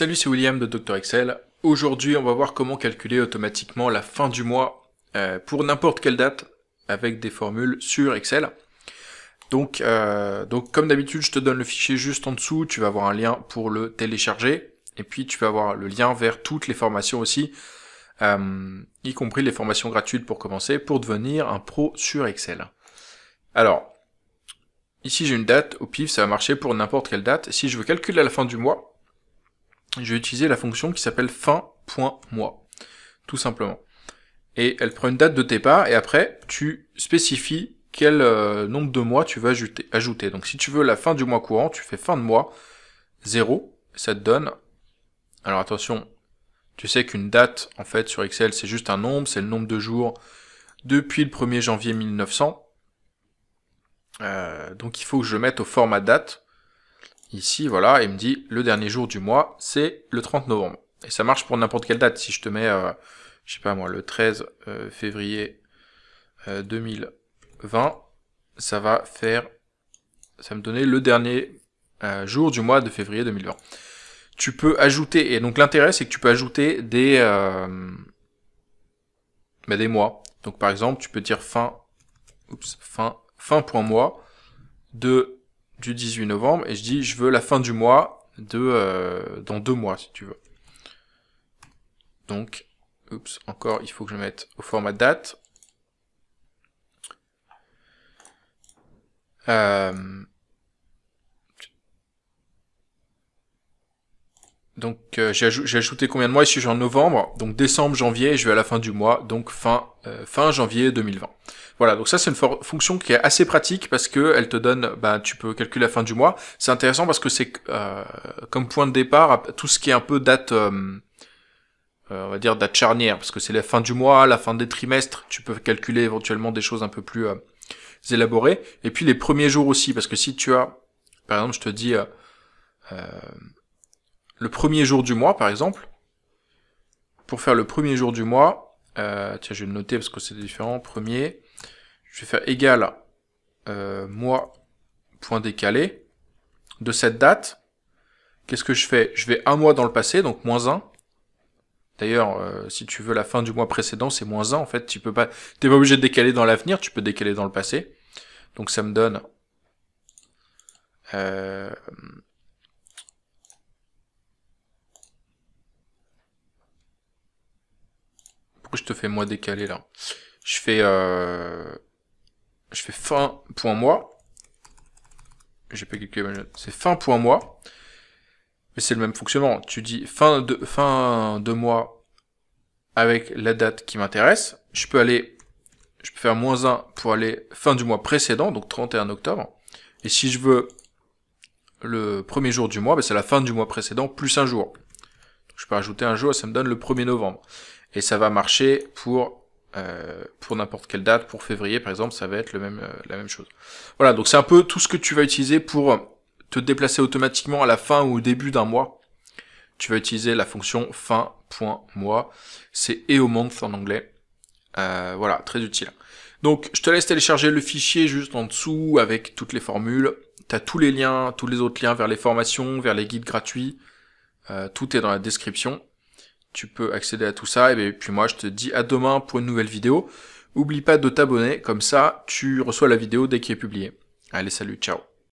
Salut, c'est William de Dr Excel. Aujourd'hui, on va voir comment calculer automatiquement la fin du mois euh, pour n'importe quelle date avec des formules sur Excel. Donc, euh, donc comme d'habitude, je te donne le fichier juste en dessous. Tu vas avoir un lien pour le télécharger. Et puis, tu vas avoir le lien vers toutes les formations aussi, euh, y compris les formations gratuites pour commencer, pour devenir un pro sur Excel. Alors, ici, j'ai une date. Au pif, ça va marcher pour n'importe quelle date. Si je veux calculer à la fin du mois, je vais utiliser la fonction qui s'appelle fin.mois », tout simplement. Et elle prend une date de départ, et après, tu spécifies quel euh, nombre de mois tu vas ajouter, Donc si tu veux la fin du mois courant, tu fais fin de mois, 0, ça te donne... Alors attention, tu sais qu'une date, en fait, sur Excel, c'est juste un nombre, c'est le nombre de jours depuis le 1er janvier 1900. Euh, donc il faut que je le mette au format date ici, voilà, il me dit le dernier jour du mois, c'est le 30 novembre. Et ça marche pour n'importe quelle date. Si je te mets, euh, je sais pas moi, le 13 euh, février 2020, euh, ça va faire, ça va me donner le dernier euh, jour du mois de février 2020. Tu peux ajouter, et donc l'intérêt c'est que tu peux ajouter des, bah, des mois. Donc par exemple, tu peux dire fin, oups, fin, point mois de du 18 novembre et je dis je veux la fin du mois de euh, dans deux mois si tu veux. Donc, oups, encore il faut que je mette au format date. Euh, Donc euh, j'ai ajouté combien de mois ici Je suis en novembre, donc décembre, janvier, je vais à la fin du mois, donc fin euh, fin janvier 2020. Voilà, donc ça c'est une fonction qui est assez pratique parce que elle te donne, bah tu peux calculer la fin du mois. C'est intéressant parce que c'est euh, comme point de départ tout ce qui est un peu date, on va dire date charnière, parce que c'est la fin du mois, la fin des trimestres. Tu peux calculer éventuellement des choses un peu plus élaborées. Et puis les premiers jours aussi, parce que si tu as, par exemple, je te dis euh, le premier jour du mois, par exemple, pour faire le premier jour du mois, euh, tiens, je vais le noter parce que c'est différent. Premier, je vais faire égal euh, mois point décalé de cette date. Qu'est-ce que je fais Je vais un mois dans le passé, donc moins 1. D'ailleurs, euh, si tu veux la fin du mois précédent, c'est moins 1. En fait, tu peux pas, t'es pas obligé de décaler dans l'avenir, tu peux décaler dans le passé. Donc ça me donne euh, je te fais moi décaler là. Je fais, euh, je fais fin point moi. J'ai pas calculé C'est fin point moi. Mais c'est le même fonctionnement. Tu dis fin de, fin de mois avec la date qui m'intéresse. Je peux aller, je peux faire moins 1 pour aller fin du mois précédent, donc 31 octobre. Et si je veux le premier jour du mois, ben, c'est la fin du mois précédent plus un jour peux rajouter un jour ça me donne le 1er novembre. Et ça va marcher pour, euh, pour n'importe quelle date, pour février par exemple, ça va être le même, euh, la même chose. Voilà, donc c'est un peu tout ce que tu vas utiliser pour euh, te déplacer automatiquement à la fin ou au début d'un mois. Tu vas utiliser la fonction fin.mois, c'est Eomonth en anglais. voilà, très utile. Donc je te laisse télécharger le fichier juste en dessous avec toutes les formules. Tu as tous les liens, tous les autres liens vers les formations, vers les guides gratuits, euh, tout est dans la description. Tu peux accéder à tout ça. Et ben, puis moi, je te dis à demain pour une nouvelle vidéo. Oublie pas de t'abonner, comme ça tu reçois la vidéo dès qu'elle est publiée. Allez, salut, ciao